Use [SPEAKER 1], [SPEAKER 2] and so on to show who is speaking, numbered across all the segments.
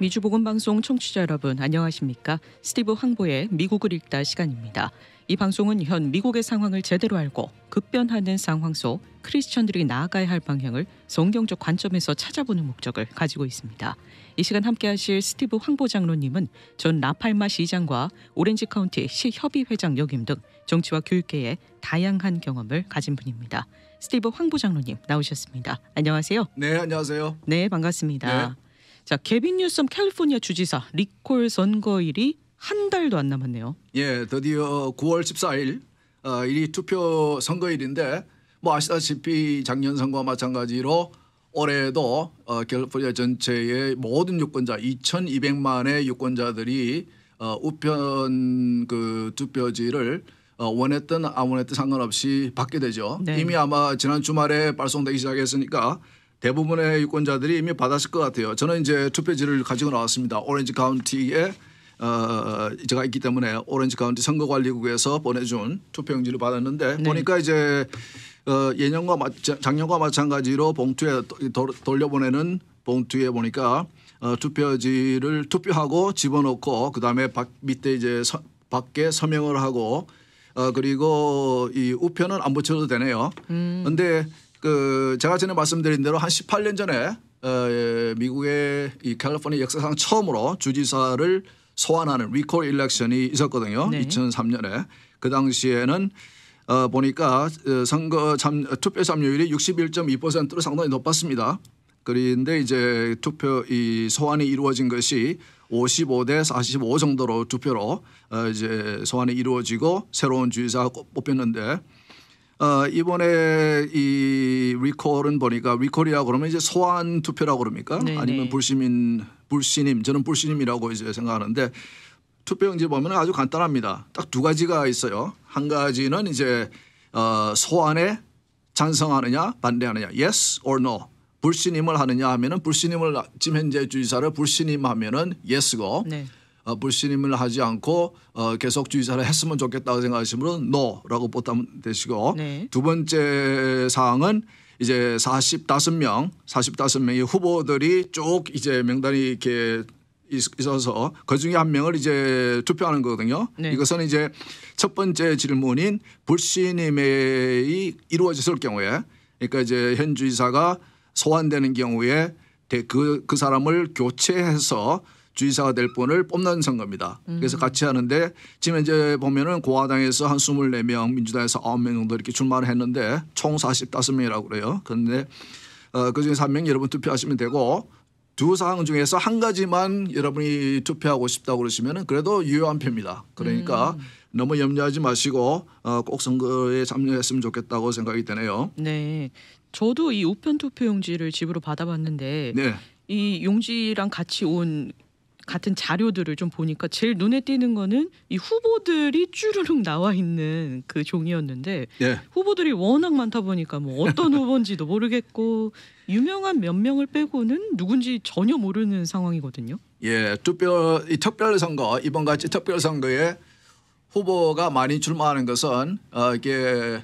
[SPEAKER 1] 미주보건방송 청취자 여러분 안녕하십니까? 스티브 황보의 미국을 읽다 시간입니다. 이 방송은 현 미국의 상황을 제대로 알고 급변하는 상황 속 크리스천들이 나아가야 할 방향을 성경적 관점에서 찾아보는 목적을 가지고 있습니다. 이 시간 함께하실 스티브 황보 장로님은 전 라팔마 시장과 오렌지 카운티 시협의회장 역임 등 정치와 교육계에 다양한 경험을 가진 분입니다. 스티브 황보 장로님 나오셨습니다. 안녕하세요.
[SPEAKER 2] 네, 안녕하세요.
[SPEAKER 1] 네, 반갑습니다. 네. 자, 개빈 뉴섬 캘리포니아 주지사 리콜 선거일이 한 달도 안 남았네요.
[SPEAKER 2] 예, 드디어 9월 14일 어, 이 투표 선거일인데 뭐 아시다시피 작년 선거와 마찬가지로 올해도 어, 캘리포니아 전체의 모든 유권자 2,200만의 유권자들이 어, 우편 그 투표지를 어, 원했던 안 원했던 상관없이 받게 되죠. 네. 이미 아마 지난 주말에 발송되기 시작했으니까 대부분의 유권자들이 이미 받았을 것 같아요. 저는 이제 투표지를 가지고 나왔습니다. 오렌지 카운티에 어, 제가 있기 때문에 오렌지 카운티 선거관리국에서 보내준 투표용지를 받았는데 네. 보니까 이제 어, 예년과 마 작년과 마찬가지로 봉투에 도, 돌려보내는 봉투에 보니까 어, 투표지를 투표하고 집어넣고 그다음에 밖, 밑에 이제 서, 밖에 서명을 하고 어, 그리고 이 우편은 안 붙여도 되네요. 그런데 음. 그 제가 전에 말씀드린 대로 한 18년 전에 어, 예, 미국의 이 캘리포니아 역사상 처음으로 주지사를 소환하는 리콜 일렉션이 있었거든요. 네. 2003년에 그 당시에는 어, 보니까 어, 선거 참, 투표 참여율이 61.2%로 상당히 높았습니다. 그런데 이제 투표 이 소환이 이루어진 것이 55 대 45 정도로 투표로 어, 이제 소환이 이루어지고 새로운 주지사가 뽑혔는데 어, 이번에 이 리콜은 보니까 리콜이라고 그러면 이제 소환 투표라고 그럽니까? 네네. 네. 아니면 불신민 불신임 저는 불신임이라고 이제 생각하는데 투표용지 보면 아주 간단합니다. 딱 두 가지가 있어요. 한 가지는 이제 어, 소환에 찬성하느냐 반대하느냐 yes or no 불신임을 하느냐 하면은 불신임을 지금 현재 주의사를 불신임하면은 yes고 네. 어, 불신임을 하지 않고 어, 계속주의사를 했으면 좋겠다고 생각하시면 은 노라고 보답 되시고 네. 두 번째 사항은 이제 45명, 45명의 후보들이 쭉 이제 명단이 이렇게 있어서 그 중에 한 명을 이제 투표하는 거거든요. 네. 이것은 이제 첫 번째 질문인 불신임이 이루어졌을 경우에 그러니까 이제 현주의사가 소환되는 경우에 그, 그 사람을 교체해서 주의사가될 분을 뽑는 선거입니다. 그래서 음. 같이 하는데 지금 이제 보면은 공화당에서 한 24명, 민주당에서 9명 정도 이렇게 출마를 했는데 총 45명이라고 그래요. 그런데 어, 그중에 3명 여러분 투표하시면 되고 두 사항 중에서 한 가지만 여러분이 투표하고 싶다고 그러시면은 그래도 유효한 표입니다. 그러니까 음. 너무 염려하지 마시고 어, 꼭 선거에 참여했으면 좋겠다고 생각이 되네요.
[SPEAKER 1] 네. 저도 이 우편 투표용지를 집으로 받아봤는데 네. 이 용지랑 같이 온 같은 자료들을 좀 보니까 제일 눈에 띄는 거는 이 후보들이 쭈르륵 나와 있는 그 종이었는데 예. 후보들이 워낙 많다 보니까 뭐 어떤 후보인지도 모르겠고 유명한 몇 명을 빼고는 누군지 전혀 모르는 상황이거든요.
[SPEAKER 2] 예, 특별 이 특별 선거 이번 같이 특별 선거에 후보가 많이 출마하는 것은 어, 이게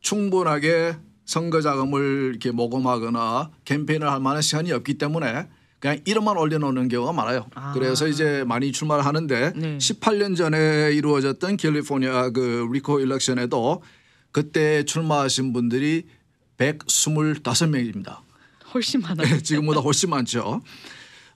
[SPEAKER 2] 충분하게 선거 자금을 이렇게 모금하거나 캠페인을 할 만한 시간이 없기 때문에 그냥 이름만 올려놓는 경우가 많아요. 아. 그래서 이제 많이 출마하는데 네. 18년 전에 이루어졌던 캘리포니아 그 리코 일렉션에도 그때 출마하신 분들이 125명입니다.
[SPEAKER 1] 훨씬 많아요. 네,
[SPEAKER 2] 지금보다 훨씬 많죠.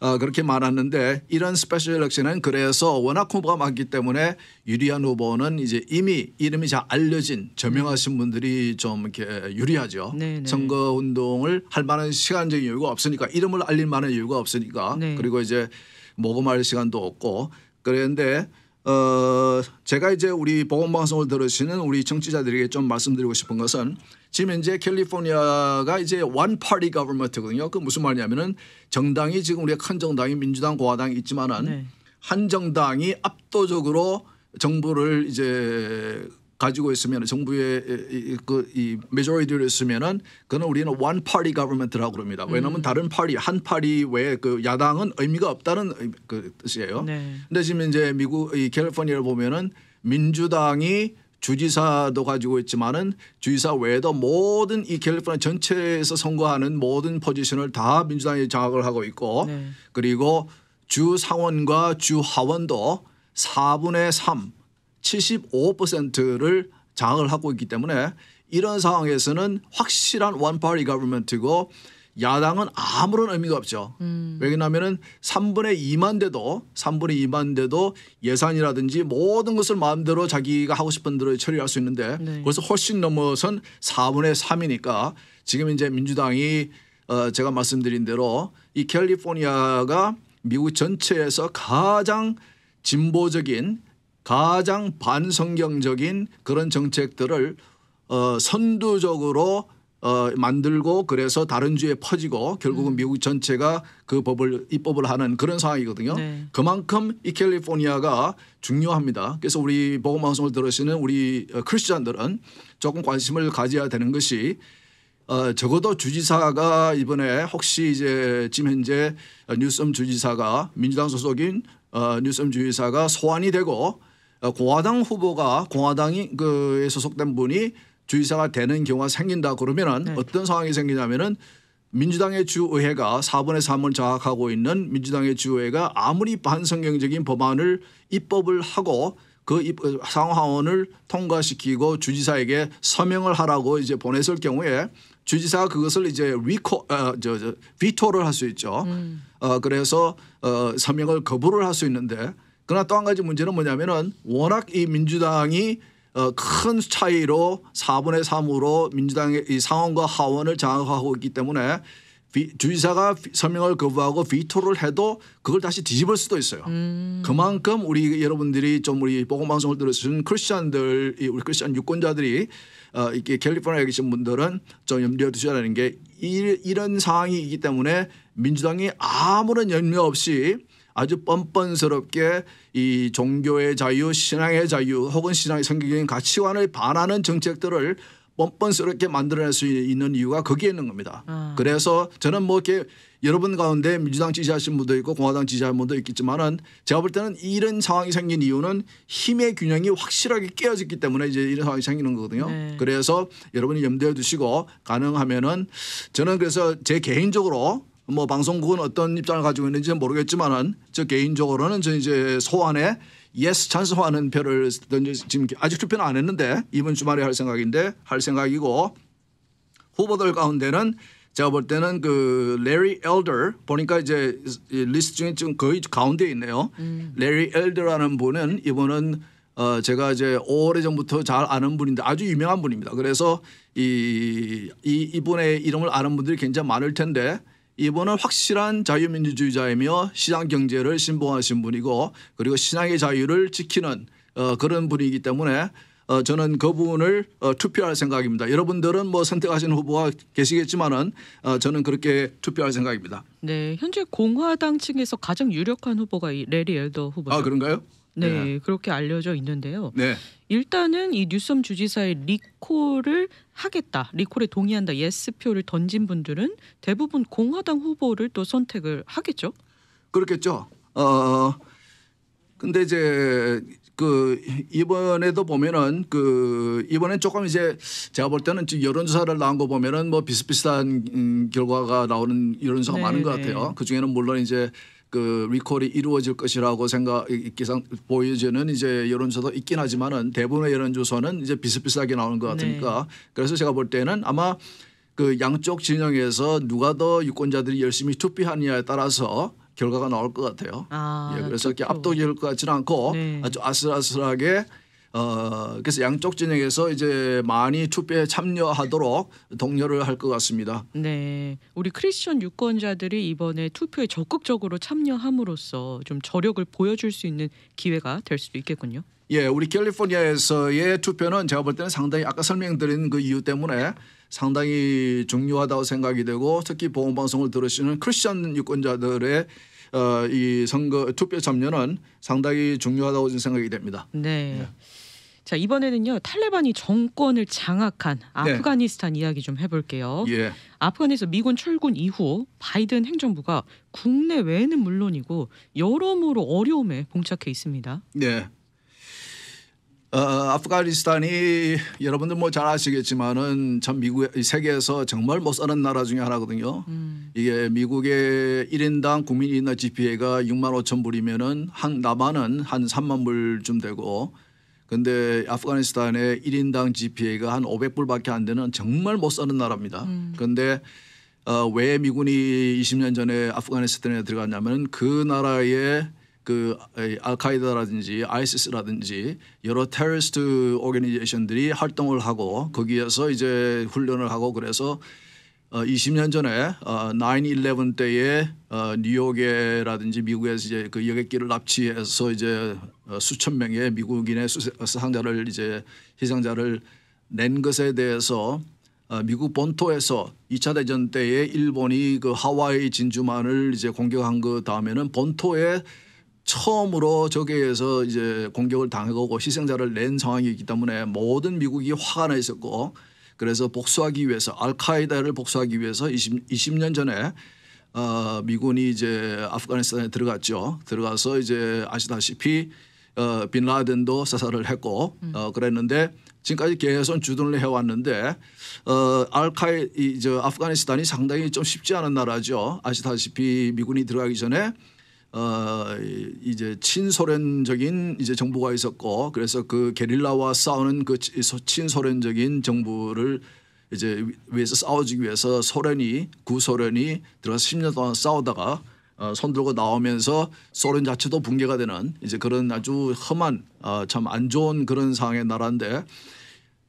[SPEAKER 2] 어, 그렇게 많았는데 이런 스페셜 렉션은 그래서 워낙 후보가 많기 때문에 유리한 후보는 이제 이미 이름이 잘 알려진 저명하신 분들이 좀 이렇게 유리하죠. 네네. 네. 선거 운동을 할 만한 시간적인 여유가 없으니까 이름을 알릴 만한 여유가 없으니까 네. 그리고 이제 모금할 시간도 없고 그런데 어 제가 이제 우리 보건 방송을 들으시는 우리 정치자들에게 좀 말씀드리고 싶은 것은 지금 현재 캘리포니아가 이제 원 파리 가버먼트거든요. 그 무슨 말이냐면은 정당이 지금 우리가 큰 정당이 민주당, 공화당 이 있지만은 네. 한 정당이 압도적으로 정부를 이제 가지고 있으면 정부의 그 이 메조리티를 으면은 그는 우리는 원파리 가버먼트라고 그럽니다. 왜냐하면 음. 다른 파리 한 파리 외에 그 야당은 의미가 없다는 그 뜻이에요. 네. 근데 지금 이제 미국 이 캘리포니아를 보면은 민주당이 주지사도 가지고 있지만은 주지사 외에도 모든 이 캘리포니아 전체에서 선거하는 모든 포지션을 다 민주당이 장악을 하고 있고 네. 그리고 주 상원과 주 하원도 4분의 3 75%를 장악을 하고 있기 때문에 이런 상황에서는 확실한 원파리 가버먼트고 야당은 아무런 의미가 없죠. 음. 왜냐하면은 3분의 2만 돼도 3분의 2만 돼도 예산이라든지 모든 것을 마음대로 자기가 하고 싶은 대로 처리할 수 있는데 네. 그래서 훨씬 넘어선 4분의 3이니까 지금 이제 민주당이 어 제가 말씀드린 대로 이 캘리포니아가 미국 전체에서 가장 진보적인 가장 반성경적인 그런 정책들을 어, 선두적으로 어, 만들고 그래서 다른 주에 퍼지고 결국은 음. 미국 전체가 그 법을 입법을 하는 그런 상황이거든요. 네. 그만큼 이 캘리포니아가 중요합니다. 그래서 우리 보음 방송을 들으시는 우리 어, 크리스천들은 조금 관심을 가져야 되는 것이 어, 적어도 주지사가 이번에 혹시 이제 지금 현재 뉴섬 주지사가 민주당 소속인 어, 뉴섬 주지사가 소환이 되고 어, 공화당 후보가 공화당이 그에 소속된 분이 주지사가 되는 경우가 생긴다 그러면은 네. 어떤 상황이 생기냐면은 민주당의 주의회가 4분의 3을 장악하고 있는 민주당의 주의회가 아무리 반성경적인 법안을 입법을 하고 그상황을 통과시키고 주지사에게 서명을 하라고 이제 보냈을 경우에 주지사가 그것을 이제 위코 어, 저, 저, 비토를 할 수 있죠. 음. 어, 그래서 어, 서명을 거부를 할 수 있는데 그러나 또 한 가지 문제는 뭐냐면은 워낙 이 민주당이 어, 큰 차이로 4분의 3으로 민주당의 이 상원과 하원을 장악하고 있기 때문에 주의사가 서명을 거부하고 비토를 해도 그걸 다시 뒤집을 수도 있어요. 음. 그만큼 우리 여러분들이 좀 우리 보건 방송을 들으신 크리스천들, 우리 크리스천 유권자들이 어, 이렇게 캘리포니아에 계신 분들은 좀 염두에 두셔야 되는게 이, 이런 상황이기 때문에 민주당이 아무런 염려 없이 아주 뻔뻔스럽게 이 종교의 자유, 신앙의 자유 혹은 신앙의 성경적인 가치관을 반하는 정책들을 뻔뻔스럽게 만들어낼 수 있는 이유가 거기에 있는 겁니다. 아. 그래서 저는 뭐 이렇게 여러분 가운데 민주당 지지하신 분도 있고 공화당 지지하는 분도 있겠지만은 제가 볼 때는 이런 상황이 생긴 이유는 힘의 균형이 확실하게 깨어졌기 때문에 이제 이런 상황이 생기는 거거든요. 네. 그래서 여러분이 염두에 두시고 가능하면은 저는 그래서 제 개인적으로 뭐 방송국은 어떤 입장을 가지고 있는지 는 모르겠지만은 저 개인적으로는 저 이제 소환에 예스 찬스 하는 표를 던져 지금 아직 투표는 안 했는데 이번 주말에 할 생각인데 할 생각이고 후보들 가운데는 제가 볼 때는 그 레리 엘더 보니까 이제 리스트 중에 지금 거의 가운데 있네요. 음. 레리 엘더라는 분은 이분은 어 제가 이제 오래 전부터 잘 아는 분인데 아주 유명한 분입니다. 그래서 이, 이 이분의 이름을 아는 분들이 굉장히 많을 텐데 이분은 확실한 자유민주주의자이며 시장경제를 신봉하신 분이고 그리고 신앙의 자유를 지키는 어, 그런 분이기 때문에 어, 저는 그분을 어, 투표할 생각입니다. 여러분들은 뭐 선택하신 후보가 계시겠지만은 어, 저는 그렇게 투표할 생각입니다.
[SPEAKER 1] 네, 현재 공화당 층에서 가장 유력한 후보가 이 레리 엘더 후보아 그런가요? 네, 네, 그렇게 알려져 있는데요. 네. 일단은 이 뉴섬 주지사의 리콜을 하겠다, 리콜에 동의한다, 예스표를 던진 분들은 대부분 공화당 후보를 또 선택을 하겠죠.
[SPEAKER 2] 그렇겠죠. 어, 어, 어. 근데 이제 그 이번에도 보면은 그 이번엔 조금 이제 제가 볼 때는 여론조사를 나온 거 보면은 뭐 비슷비슷한 음, 결과가 나오는 여론조사가 네, 많은 것 네. 같아요. 그 중에는 물론 이제 그 리콜이 이루어질 것이라고 생각 기상 보여지는 이제 여론조사도 있긴 하지만은 대부분의 여론조사는 이제 비슷비슷하게 나오는 것 같으니까 네. 그래서 제가 볼 때는 아마 그 양쪽 진영에서 누가 더 유권자들이 열심히 투표하느냐에 따라서 결과가 나올 것 같아요. 아, 예, 그래서 이렇게 압도적일 것 같지는 않고 네. 아주 아슬아슬하게 어, 그래서 양쪽 진영에서 이제 많이 투표에 참여하도록 독려를 할 것 같습니다.
[SPEAKER 1] 네, 우리 크리스천 유권자들이 이번에 투표에 적극적으로 참여함으로써 좀 저력을 보여줄 수 있는 기회가 될 수도 있겠군요.
[SPEAKER 2] 예, 우리 캘리포니아에서의 투표는 제가 볼 때는 상당히 아까 설명드린 그 이유 때문에 상당히 중요하다고 생각이 되고 특히 보건방송을 들으시는 크리스천 유권자들의 어, 이 선거 투표 참여는 상당히 중요하다고 생각이 됩니다.
[SPEAKER 1] 네. 예. 자 이번에는요 탈레반이 정권을 장악한 네. 아프가니스탄 네. 이야기 좀 해볼게요. 예. 아프간에서 미군 철군 이후 바이든 행정부가 국내 외에는 물론이고 여러모로 어려움에 봉착해 있습니다.
[SPEAKER 2] 네. 어, 아프가니스탄이 여러분들 뭐 잘 아시겠지만은 참 미국 세계에서 정말 못 사는 나라 중에 하나거든요. 음. 이게 미국의 1인당 국민 인하 GPA가 6만 5천 불이면은 한 나만은 한 3만 불쯤 되고 근데 아프가니스탄의 1인당 GPA가 한 500불밖에 안 되는 정말 못 사는 나라입니다. 음. 근데 어, 왜 미군이 20년 전에 아프가니스탄에 들어갔냐면 그 나라의 그 알카이다라든지 아이시스라든지 여러 테러리스트 오게니제이션들이 활동을 하고 거기에서 이제 훈련을 하고 그래서 어, 20년 전에 어, 9/11 때에 어, 뉴욕에라든지 미국에서 이제 그 여객기를 납치해서 이제 어, 수천 명의 미국인의 수상자를 이제 희생자를 낸 것에 대해서 어, 미국 본토에서 2차 대전 때에 일본이 그 하와이 진주만을 이제 공격한 그 다음에는 본토에 처음으로 저기에서 이제 공격을 당하고 희생자를 낸 상황이 기 때문에 모든 미국이 화가 나 있었고 그래서 복수하기 위해서 알카에다를 복수하기 위해서 20, 20년 전에 어, 미군이 이제 아프가니스탄에 들어갔죠. 들어가서 이제 아시다시피 어, 빈 라덴도 사살을 했고 음. 어, 그랬는데 지금까지 계속 주둔을 해왔는데 어, 알카에 이저 아프가니스탄이 상당히 좀 쉽지 않은 나라죠. 아시다시피 미군이 들어가기 전에 어, 이제 친소련적인 이제 정부가 있었고 그래서 그 게릴라와 싸우는 그 친소련적인 정부를 이제 위해서 싸워주기 위해서 소련이 구소련이 들어서 10년 동안 싸우다가 어, 손들고 나오면서 소련 자체도 붕괴가 되는 이제 그런 아주 험한 어, 아, 참안 좋은 그런 상황의 나라인데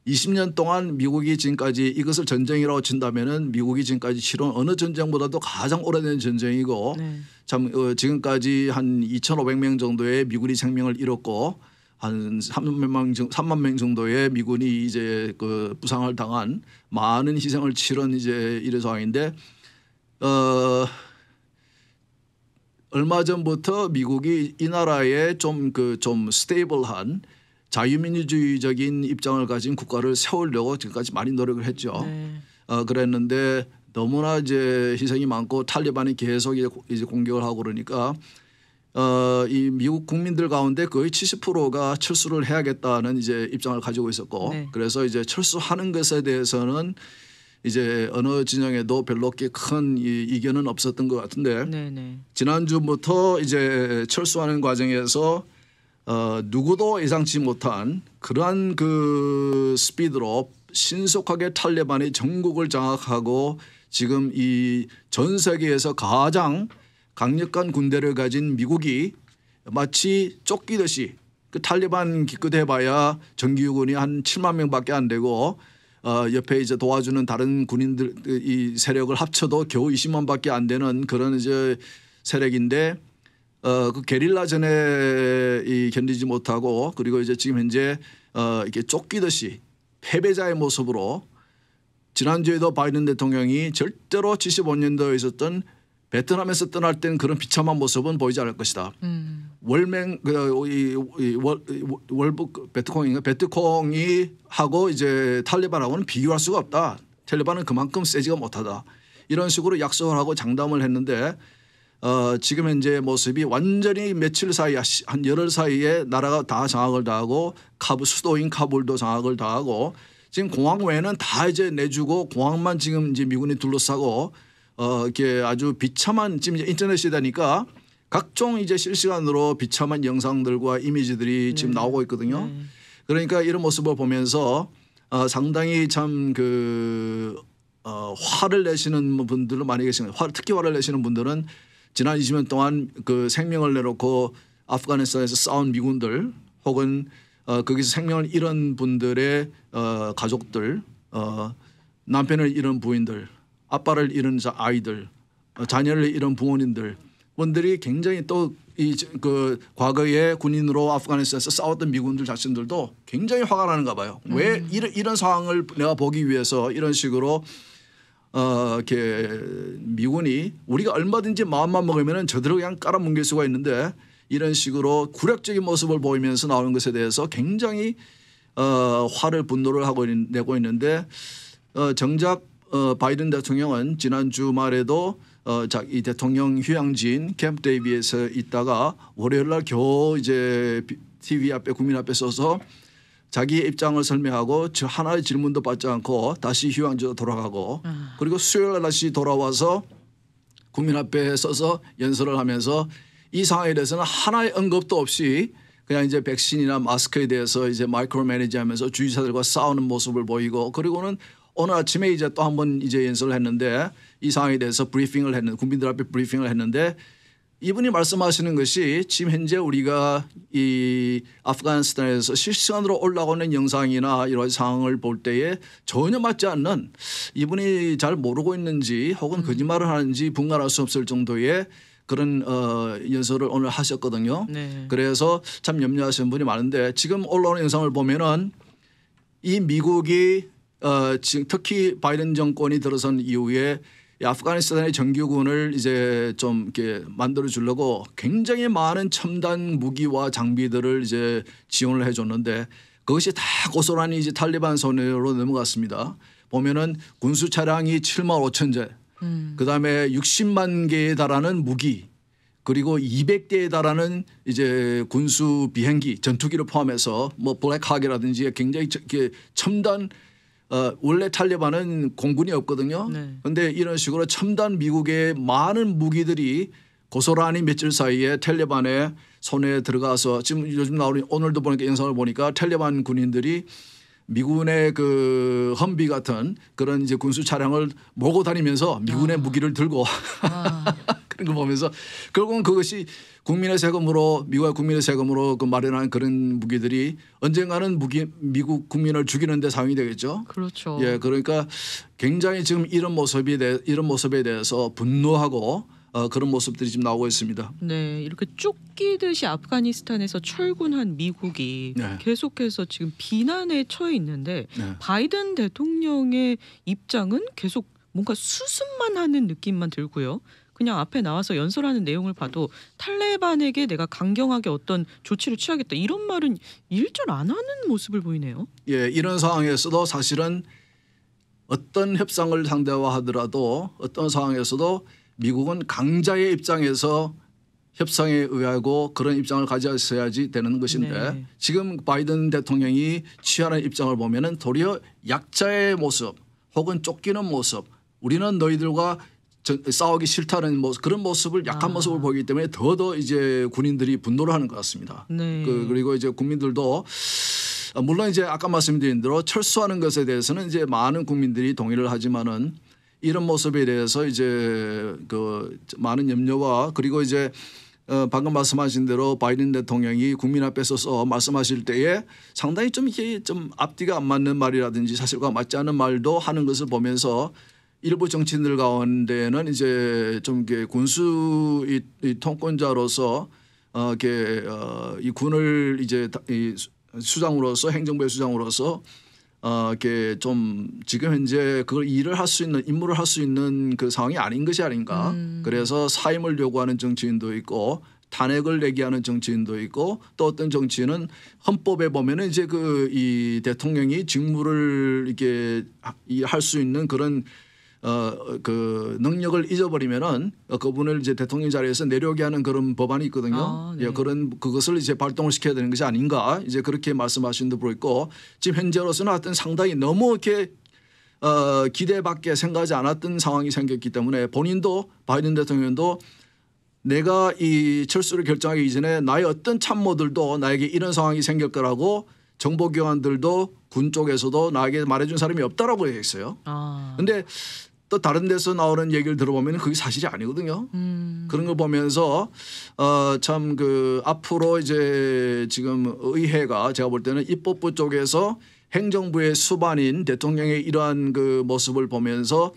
[SPEAKER 2] 20년 동안 미국이 지금까지 이것을 전쟁이라고 친다면은 미국이 지금까지 치른 어느 전쟁보다도 가장 오래된 전쟁이고 네. 참 어, 지금까지 한 2,500명 정도의 미군이 생명을 잃었고 한 3만 명, 3만 명 정도의 미군이 이제 그 부상을 당한 많은 희생을 치른 이제 이런 상황인데 어 얼마 전부터 미국이 이 나라에 좀 그좀 그좀 스테이블한 자유민주주의적인 입장을 가진 국가를 세우려고 지금까지 많이 노력을 했죠. 네. 어, 그랬는데 너무나 이제 희생이 많고 탈레반이 계속 이제, 공격을 하고 그러니까 어, 이 미국 국민들 가운데 거의 70%가 철수를 해야겠다는 이제 입장을 가지고 있었고 네. 그래서 이제 철수하는 것에 대해서는 이제 어느 진영에도 별로 큰 이, 의견은 없었던 것 같은데 네, 네, 지난주부터 이제 철수하는 과정에서 어, 누구도 예상치 못한 그러한 그 스피드로 신속하게 탈레반이 전국을 장악하고 지금 이 전 세계에서 가장 강력한 군대를 가진 미국이 마치 쫓기듯이 그 탈레반 기껏해봐야 정규군이 한 7만 명밖에 안 되고 어, 옆에 이제 도와주는 다른 군인들 이 세력을 합쳐도 겨우 20만밖에 안 되는 그런 이제 세력인데 어, 그 게릴라전에 이 견디지 못하고 그리고 이제 지금 현재 어, 이렇게 쫓기듯이 패배자의 모습으로 지난주에도 바이든 대통령이 절대로 75년도에 있었던 베트남에서 떠날 땐 그런 비참한 모습은 보이지 않을 것이다. 음. 월맹 그월북 베트콩인가 베트콩이 하고 이제 탈레반하고는 비교할 수가 없다. 탈레반은 그만큼 세지가 못하다. 이런 식으로 약속을 하고 장담을 했는데 어, 지금 현재 모습이 완전히 며칠 사이 한 열흘 사이에 나라가 다 장악을 다하고 카부 수도인 카불도 장악을 다하고 지금 공항 외에는 다 이제 내주고 공항만 지금 이제 미군이 둘러싸고 어, 이렇게 아주 비참한 지금 이제 인터넷 시대니까 각종 이제 실시간으로 비참한 영상들과 이미지들이 음. 지금 나오고 있거든요. 음. 그러니까 이런 모습을 보면서 어, 상당히 참그 어, 화를 내시는 분들도 많이 계시는 특히 화를 내시는 분들은 지난 20년 동안 그 생명을 내놓고 그 아프가니스탄에서 싸운 미군들 혹은 어, 거기서 생명을 잃은 분들의 어, 가족들, 어, 남편을 잃은 부인들, 아빠를 잃은 아이들, 어, 자녀를 잃은 부모님들 분들이 굉장히 또 이 그 과거에 군인으로 아프가니스탄에서 싸웠던 미군들 자신들도 굉장히 화가 나는가 봐요. 음. 왜 이런, 이런 상황을 내가 보기 위해서 이런 식으로 어, 이렇게 미군이 우리가 얼마든지 마음만 먹으면 저대로 그냥 깔아뭉길 수가 있는데 이런 식으로 굴욕적인 모습을 보이면서 나오는 것에 대해서 굉장히 어, 화를 분노를 하고 내고 있는데 어, 정작 어, 바이든 대통령은 지난 주말에도 어, 자, 이 대통령 휴양지인 캠프 데이비에서 있다가 월요일 날 겨우 이제 TV 앞에 국민 앞에 서서 자기의 입장을 설명하고 저 하나의 질문도 받지 않고 다시 휴양지로 돌아가고 아. 그리고 수요일 날 다시 돌아와서 국민 앞에 서서 연설을 하면서 이 상황에 대해서는 하나의 언급도 없이 그냥 이제 백신이나 마스크에 대해서 이제 마이크로 매니지하면서 주지사들과 싸우는 모습을 보이고 그리고는 오늘 아침에 이제 또한번 이제 연설을 했는데 이 상황에 대해서 브리핑을 했는데 국민들 앞에 브리핑을 했는데 이분이 말씀하시는 것이 지금 현재 우리가 이 아프가니스탄에서 실시간으로 올라오는 영상이나 이런 상황을 볼 때에 전혀 맞지 않는 이분이 잘 모르고 있는지 혹은 음. 거짓말을 하는지 분간할 수 없을 정도의 그런 어, 연설을 오늘 하셨거든요. 네. 그래서 참 염려하시는 분이 많은데 지금 올라오는 영상을 보면은 이 미국이 어, 지금 특히 바이든 정권이 들어선 이후에 아프가니스탄의 정규군을 이제 좀 이렇게 만들어 주려고 굉장히 많은 첨단 무기와 장비들을 이제 지원을 해줬는데 그것이 다 고스란히 이제 탈리반 손으로 넘어갔습니다. 보면은 군수 차량이 7만 5천 대, 음. 그 다음에 60만 개에 달하는 무기, 그리고 200대에 달하는 이제 군수 비행기 전투기를 포함해서 뭐 블랙하게라든지 굉장히 첨단 어, 원래 탈레반은 공군이 없거든요. 그런데 네. 이런 식으로 첨단 미국의 많은 무기들이 고스란히 며칠 사이에 탈레반의 손에 들어가서 지금 요즘 나오는 오늘도 보니까 영상을 보니까 탈레반 군인들이 미군의 그 험비 같은 그런 이제 군수 차량을 몰고 다니면서 미군의 아. 무기를 들고 아. 그런 거 보면서 결국은 그것이 국민의 세금으로 미국의 국민의 세금으로 그 마련한 그런 무기들이 언젠가는 무기, 미국 국민을 죽이는데 사용이 되겠죠. 그렇죠. 예, 그러니까 굉장히 지금 이런 모습이 대, 이런 모습에 대해서 분노하고 어, 그런 모습들이 지금 나오고 있습니다.
[SPEAKER 1] 네, 이렇게 쫓기듯이 아프가니스탄에서 철군한 미국이 네. 계속해서 지금 비난에 처해 있는데 네. 바이든 대통령의 입장은 계속 뭔가 수습만 하는 느낌만 들고요. 그냥 앞에 나와서 연설하는 내용을 봐도 탈레반에게 내가 강경하게 어떤 조치를 취하겠다 이런 말은 일절 안 하는 모습을 보이네요.
[SPEAKER 2] 예, 이런 상황에서도 사실은 어떤 협상을 상대화하더라도 어떤 상황에서도 미국은 강자의 입장에서 협상에 의하고 그런 입장을 가져야지 되는 것인데 네. 지금 바이든 대통령이 취하는 입장을 보면은 도리어 약자의 모습 혹은 쫓기는 모습 우리는 너희들과 싸우기 싫다는 모습, 그런 모습을 약한 아. 모습을 보이기 때문에 더더 이제 군인들이 분노를 하는 것 같습니다. 네. 그, 그리고 이제 국민들도 아, 물론 이제 아까 말씀드린 대로 철수하는 것에 대해서는 이제 많은 국민들이 동의를 하지만은 이런 모습에 대해서 이제 그 많은 염려와 그리고 이제 어 방금 말씀하신 대로 바이든 대통령이 국민 앞에서 말씀하실 때에 상당히 좀 이게 좀 앞뒤가 안 맞는 말이라든지 사실과 맞지 않은 말도 하는 것을 보면서 일부 정치인들 가운데는 이제 좀 이게 군수 이, 이 통권자로서 어, 이렇게 어, 이 군을 이제 이 수장으로서 행정부의 수장으로서 어, 이렇게 좀 지금 현재 그걸 일을 할 수 있는 임무를 할 수 있는 그 상황이 아닌 것이 아닌가. 음. 그래서 사임을 요구하는 정치인도 있고 탄핵을 내기하는 정치인도 있고 또 어떤 정치인은 헌법에 보면은 이제 그 이 대통령이 직무를 이렇게 할 수 있는 그런 어그 능력을 잊어버리면은 그분을 이제 대통령 자리에서 내려오게 하는 그런 법안이 있거든요. 아, 네. 예, 그런 그것을 이제 발동을 시켜야 되는 것이 아닌가 이제 그렇게 말씀하신 분도 있고 지금 현재로서는 하여튼 상당히 너무 이렇게 어, 기대밖에 생각하지 않았던 상황이 생겼기 때문에 본인도 바이든 대통령도 내가 이 철수를 결정하기 이전에 나의 어떤 참모들도 나에게 이런 상황이 생길 거라고 정보기관들도 군 쪽에서도 나에게 말해준 사람이 없다라고 얘기 했어요. 그런데 아. 또 다른 데서 나오는 얘기를 들어보면 그게 사실이 아니거든요. 음. 그런 걸 보면서 어, 참그 앞으로 이제 지금 의회가 제가 볼 때는 입법부 쪽에서 행정부의 수반인 대통령의 이러한 그 모습을 보면서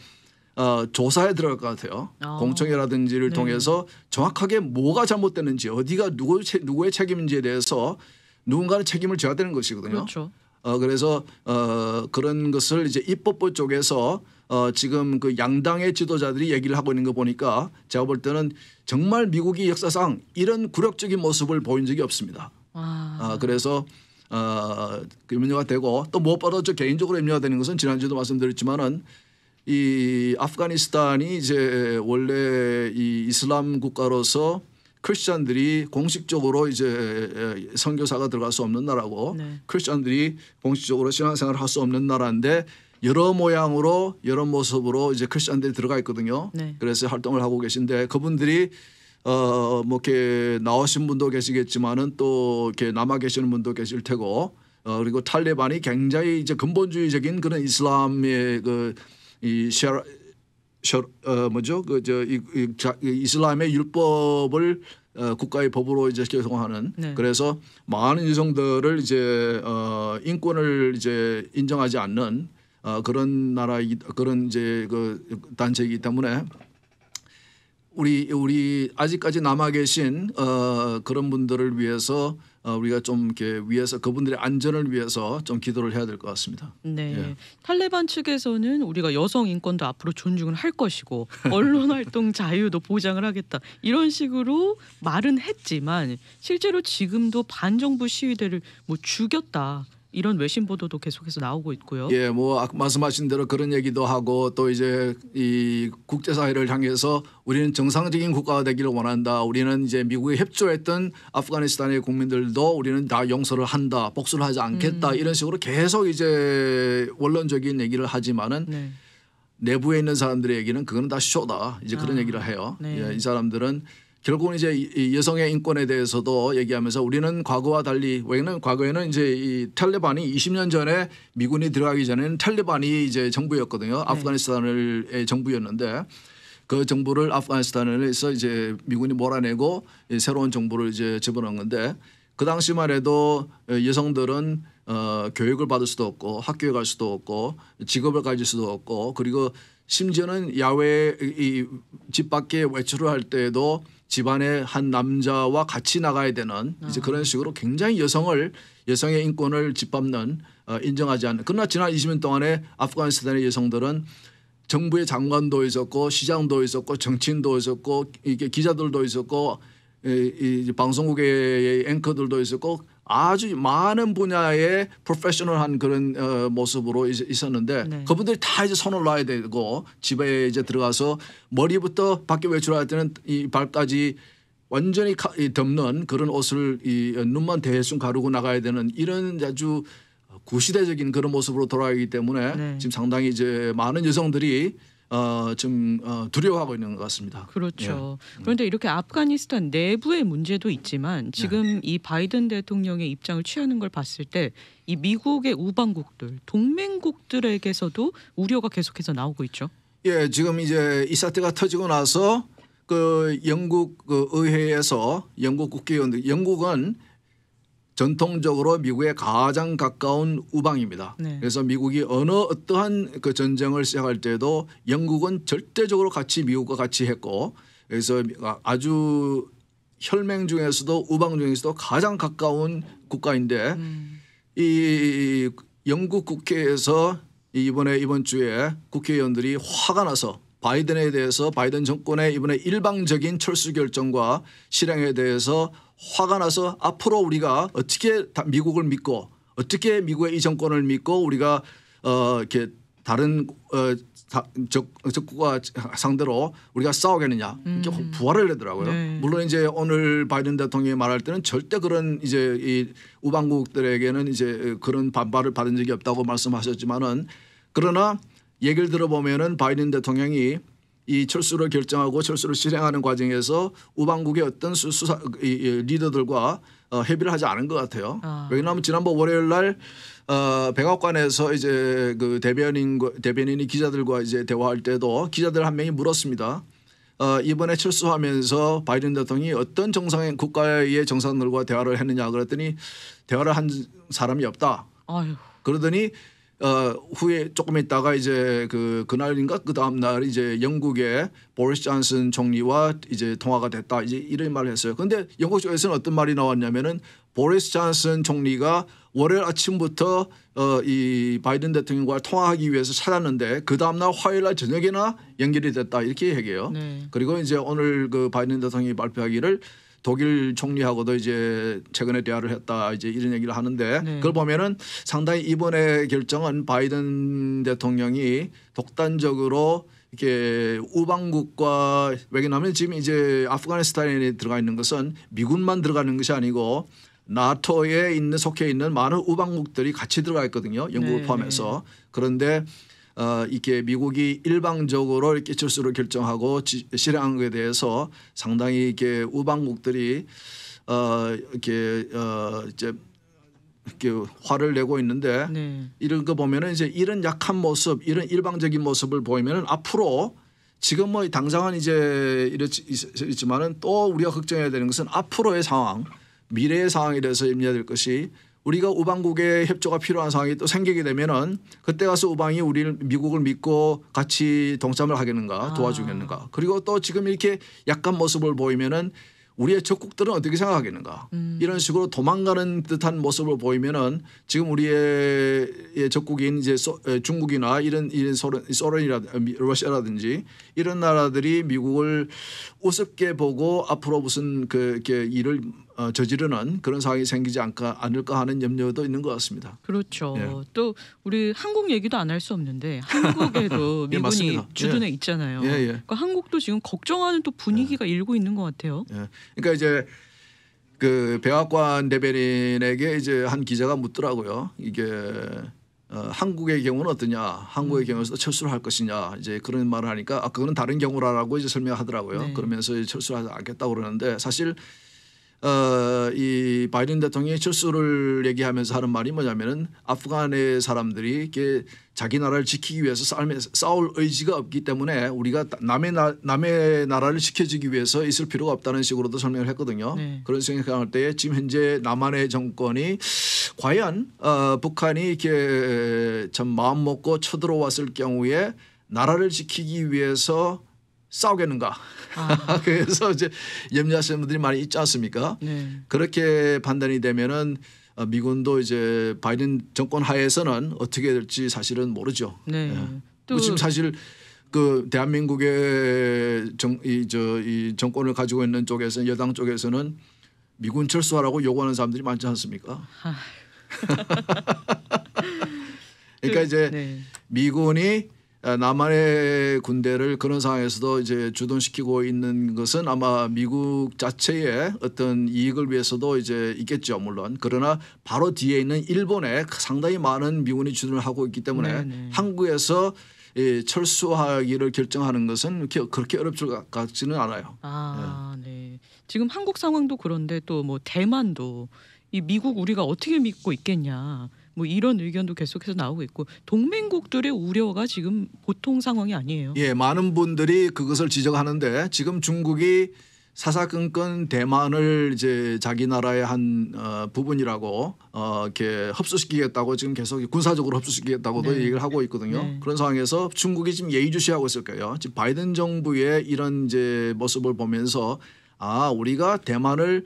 [SPEAKER 2] 어, 조사에 들어갈 것 같아요. 아. 공청회라든지를 네. 통해서 정확하게 뭐가 잘못됐는지 어디가 누구 누구의 책임인지에 대해서 누군가는 책임을 져야 되는 것이거든요. 그렇죠. 어, 그래서 어, 그런 것을 이제 입법부 쪽에서 어, 지금 그 양당의 지도자들이 얘기를 하고 있는 거 보니까 제가 볼 때는 정말 미국이 역사상 이런 굴욕적인 모습을 보인 적이 없습니다.
[SPEAKER 1] 아,
[SPEAKER 2] 그래서 어, 그 염려가 되고 또 무엇보다 저 개인적으로 염려가 되는 것은 지난주에도 말씀드렸지만은 이 아프가니스탄이 이제 원래 이 이슬람 국가로서 크리스천들이 공식적으로 이제 선교사가 들어갈 수 없는 나라고 네. 크리스천들이 공식적으로 신앙생활을 할 수 없는 나라인데 여러 모양으로 여러 모습으로 이제 크리스천들이 들어가 있거든요. 네. 그래서 활동을 하고 계신데 그분들이 어뭐 이렇게 나오신 분도 계시겠지만은 또 이렇게 남아 계시는 분도 계실 테고 어 그리고 탈레반이 굉장히 이제 근본주의적인 그런 이슬람의 그이 셰라 어 뭐죠 그저 이, 이, 이, 이슬람의 율법을 어, 국가의 법으로 이제 개성하는 네. 그래서 많은 여성들을 이제 어, 인권을 이제 인정하지 않는 어, 그런 나라 그런 이제 그 단체이기 때문에 우리 우리 아직까지 남아 계신 어, 그런 분들을 위해서 어, 우리가 좀 이렇게 위해서 그분들의 안전을 위해서 좀 기도를 해야 될 것 같습니다.
[SPEAKER 1] 네. 예. 탈레반 측에서는 우리가 여성 인권도 앞으로 존중을 할 것이고 언론 활동 자유도 보장을 하겠다 이런 식으로 말은 했지만 실제로 지금도 반정부 시위대를 뭐 죽였다 이런 외신 보도도 계속해서 나오고 있고요. 예,
[SPEAKER 2] 뭐 아, 말씀하신 대로 그런 얘기도 하고 또 이제 이 국제 사회를 향해서 우리는 정상적인 국가가 되기를 원한다. 우리는 이제 미국에 협조했던 아프가니스탄의 국민들도 우리는 다 용서를 한다. 복수를 하지 않겠다. 음. 이런 식으로 계속 이제 원론적인 얘기를 하지만은 네. 내부에 있는 사람들의 얘기는 그거는 다 쇼다. 이제 그런 아, 얘기를 해요. 네. 예, 이 사람들은 결국은 이제 이 여성의 인권에 대해서도 얘기하면서 우리는 과거와 달리 왜냐면 과거에는 이제 이 탈레반이 20년 전에 미군이 들어가기 전에는 탈레반이 이제 정부였거든요. 아프가니스탄을 네. 정부였는데 그 정부를 아프가니스탄에서 이제 미군이 몰아내고 새로운 정부를 이제 집어넣은 건데 그 당시만 해도 여성들은 어, 교육을 받을 수도 없고 학교에 갈 수도 없고 직업을 가질 수도 없고 그리고 심지어는 야외 이 집 밖에 외출을 할 때에도 집안의 한 남자와 같이 나가야 되는 이제 아. 그런 식으로 굉장히 여성을 여성의 인권을 짓밟는 어, 인정하지 않는 그러나 지난 20년 동안에 아프가니스탄의 여성들은 정부의 장관도 있었고 시장도 있었고 정치인도 있었고 이게 기자들도 있었고 이, 이 방송국의 앵커들도 있었고 아주 많은 분야의 프로페셔널한 그런 어, 모습으로 있었는데 네. 그분들이 다 이제 손을 놔야 되고 집에 이제 들어가서 머리부터 밖에 외출할 때는 이 발까지 완전히 가, 이, 덮는 그런 옷을 이 어, 눈만 대충 가르고 나가야 되는 이런 아주 구시대적인 그런 모습으로 돌아가기 때문에 네. 지금 상당히 이제 많은 여성들이 어, 좀 어, 두려워하고 있는 것 같습니다. 그렇죠.
[SPEAKER 1] 예. 음. 그런데 이렇게 아프가니스탄 내부의 문제도 있지만 지금 네. 이 바이든 대통령의 입장을 취하는 걸 봤을 때 이 미국의 우방국들, 동맹국들에게서도 우려가 계속해서 나오고 있죠.
[SPEAKER 2] 예, 지금 이제 이 사태가 터지고 나서 그 영국 그 의회에서 영국 국회의원들, 영국은 전통적으로 미국에 가장 가까운 우방입니다. 네. 그래서 미국이 어느 어떠한 그 전쟁을 시작할 때도 영국은 절대적으로 같이 미국과 같이 했고 그래서 아, 아주 혈맹 중에서도 우방 중에서도 가장 가까운 국가인데 음. 이 영국 국회에서 이번에 이번 주에 국회의원들이 화가 나서 바이든에 대해서 바이든 정권의 이번에 일방적인 철수 결정과 실행에 대해서 화가 나서 앞으로 우리가 어떻게 미국을 믿고 어떻게 미국의 이 정권을 믿고 우리가 어 이렇게 다른 어 적, 적국과 상대로 우리가 싸우겠느냐 이렇게 음. 부활을 내더라고요. 네. 물론 이제 오늘 바이든 대통령이 말할 때는 절대 그런 이제 이 우방국들에게는 이제 그런 반발을 받은 적이 없다고 말씀하셨지만은 그러나 얘기를 들어보면은 바이든 대통령이 이 철수를 결정하고 철수를 실행하는 과정에서 우방국의 어떤 수사 리더들과 어, 협의를 하지 않은 것 같아요. 아. 왜냐하면 지난번 월요일 날 어, 백악관에서 이제 그 대변인 대변인이 기자들과 이제 대화할 때도 기자들 한 명이 물었습니다. 어, 이번에 철수하면서 바이든 대통령이 어떤 정상의 국가의 정상들과 대화를 했느냐 그랬더니 대화를 한 사람이 없다. 아유. 그러더니 어, 후에 조금 있다가 이제 그 그날인가 그 다음 날 이제 영국의 보리스 잔슨 총리와 이제 통화가 됐다 이제 이런 말을 했어요. 근데 영국 쪽에서는 어떤 말이 나왔냐면은 보리스 잔슨 총리가 월요일 아침부터 어, 이 바이든 대통령과 통화하기 위해서 찾았는데 그 다음 날 화요일 날 저녁에나 연결이 됐다 이렇게 얘기해요. 네. 그리고 이제 오늘 그 바이든 대통령이 발표하기를 독일 총리하고도 이제 최근에 대화를 했다 이제 이런 얘기를 하는데 네. 그걸 보면은 상당히 이번에 결정은 바이든 대통령이 독단적으로 이렇게 우방국과 왜냐하면 지금 이제 아프가니스탄에 들어가 있는 것은 미군만 들어가는 것이 아니고 나토에 있는 속해 있는 많은 우방국들이 같이 들어가 있거든요. 영국을 네. 포함해서 그런데 어, 이렇게 미국이 일방적으로 이렇게 철수를 결정하고 지, 실행한 것에 대해서 상당히 이렇게 우방국들이 어, 이렇게 어, 이제 이렇게 화를 내고 있는데 네. 이런 거 보면은 이제 이런 약한 모습, 이런 일방적인 모습을 보이면은 앞으로 지금 뭐 당장은 이제 이렇지만은 또 우리가 걱정해야 되는 것은 앞으로의 상황, 미래의 상황에 대해서 염려될 것이 우리가 우방국의 협조가 필요한 상황이 또 생기게 되면은 그때 가서 우방이 우리를 미국을 믿고 같이 동참을 하겠는가 아. 도와주겠는가 아. 그리고 또 지금 이렇게 약간 모습을 보이면은 우리의 적국들은 어떻게 생각하겠는가 음. 이런 식으로 도망가는 듯한 모습을 보이면은 지금 우리의 적국인 이제 소, 중국이나 이런 이런 소련, 소련이라 러시아라든지 이런 나라들이 미국을 우습게 보고 앞으로 무슨 그 이렇게 일을 어, 저지르는 그런 상황이 생기지 않을까, 않을까 하는 염려도 있는 것 같습니다.
[SPEAKER 1] 그렇죠. 예. 또 우리 한국 얘기도 안 할 수 없는데 한국에도 예, 미군이 예, 주둔해 예. 있잖아요. 예, 예. 그러니까 한국도 지금 걱정하는 또 분위기가 일고 있는 것 같아요.
[SPEAKER 2] 그러니까 이제 그 백악관 대변인에게 이제 한 기자가 묻더라고요. 이게 어, 한국의 경우는 어떠냐, 한국의 음. 경우에서 철수를 할 것이냐 이제 그런 말을 하니까 아 그거는 다른 경우라라고 이제 설명하더라고요. 네. 그러면서 철수하지 를 않겠다고 그러는데 사실 어, 이 바이든 대통령의 철수를 얘기하면서 하는 말이 뭐냐면은 아프간의 사람들이 이렇게 자기 나라를 지키기 위해서 삶에 싸울 의지가 없기 때문에 우리가 남의 나, 남의 나라를 지켜주기 위해서 있을 필요가 없다는 식으로도 설명을 했거든요. 네. 그런 생각할 때 지금 현재 남한의 정권이 과연 어, 북한이 이렇게 참 마음 먹고 쳐들어왔을 경우에 나라를 지키기 위해서 싸우겠는가? 아. 그래서 이제 염려하시는 분들이 많이 있지 않습니까? 네. 그렇게 판단이 되면은 어, 미군도 이제 바이든 정권 하에서는 어떻게 될지 사실은 모르죠. 네. 네. 또 지금 사실 그 대한민국의 정이저이 이 정권을 가지고 있는 쪽에서 여당 쪽에서는 미군 철수하라고 요구하는 사람들이 많지 않습니까? 그러니까 그, 이제 네. 미군이 남한의 군대를 그런 상황에서도 이제 주둔시키고 있는 것은 아마 미국 자체의 어떤 이익을 위해서도 이제 있겠죠 물론 그러나 바로 뒤에 있는 일본에 상당히 많은 미군이 주둔을 하고 있기 때문에 네네. 네. 한국에서 이 예, 철수하기를 결정하는 것은 그렇게 어렵지 같지는 않아요.
[SPEAKER 1] 아 네. 네. 지금 한국 상황도 그런데 또 뭐 대만도 이 미국 우리가 어떻게 믿고 있겠냐. 뭐 이런 의견도 계속해서 나오고 있고 동맹국들의 우려가 지금 보통 상황이 아니에요.
[SPEAKER 2] 예, 많은 분들이 그것을 지적하는데 지금 중국이 사사건건 대만을 이제 자기 나라의 한 어, 부분이라고 어, 이렇게 흡수시키겠다고 지금 계속 군사적으로 흡수시키겠다고도 네. 얘기를 하고 있거든요. 네. 그런 상황에서 중국이 지금 예의주시하고 있을 거예요. 지금 바이든 정부의 이런 이제 모습을 보면서 아 우리가 대만을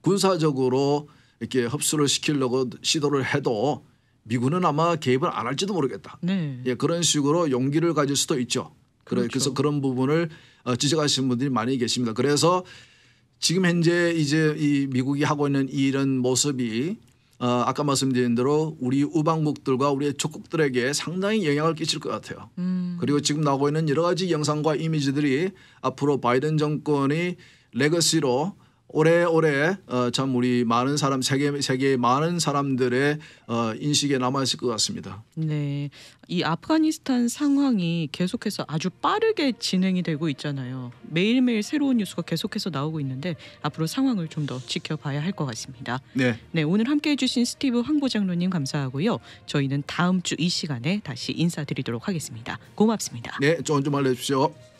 [SPEAKER 2] 군사적으로 이렇게 흡수를 시키려고 시도를 해도 미군은 아마 개입을 안 할지도 모르겠다. 네. 예, 그런 식으로 용기를 가질 수도 있죠. 그렇죠. 그래서 그런 부분을 어, 지적하시는 분들이 많이 계십니다. 그래서 지금 현재 이제 이 미국이 하고 있는 이런 모습이 어, 아까 말씀드린 대로 우리 우방국들과 우리의 조국들에게 상당히 영향을 끼칠 것 같아요. 음. 그리고 지금 나오고 있는 여러 가지 영상과 이미지들이 앞으로 바이든 정권이 레거시로 오래오래 어, 참 우리 많은 사람 세계 세계 많은 사람들의 어, 인식에 남아 있을 것 같습니다.
[SPEAKER 1] 네, 이 아프가니스탄 상황이 계속해서 아주 빠르게 진행이 되고 있잖아요. 매일매일 새로운 뉴스가 계속해서 나오고 있는데 앞으로 상황을 좀 더
[SPEAKER 2] 지켜봐야
[SPEAKER 1] 할 것 같습니다. 네, 네 오늘 함께해 주신 스티브 황보장로님 감사하고요. 저희는 다음 주 이 시간에 다시 인사드리도록 하겠습니다. 고맙습니다.
[SPEAKER 2] 네, 좋은 주말 되십시오.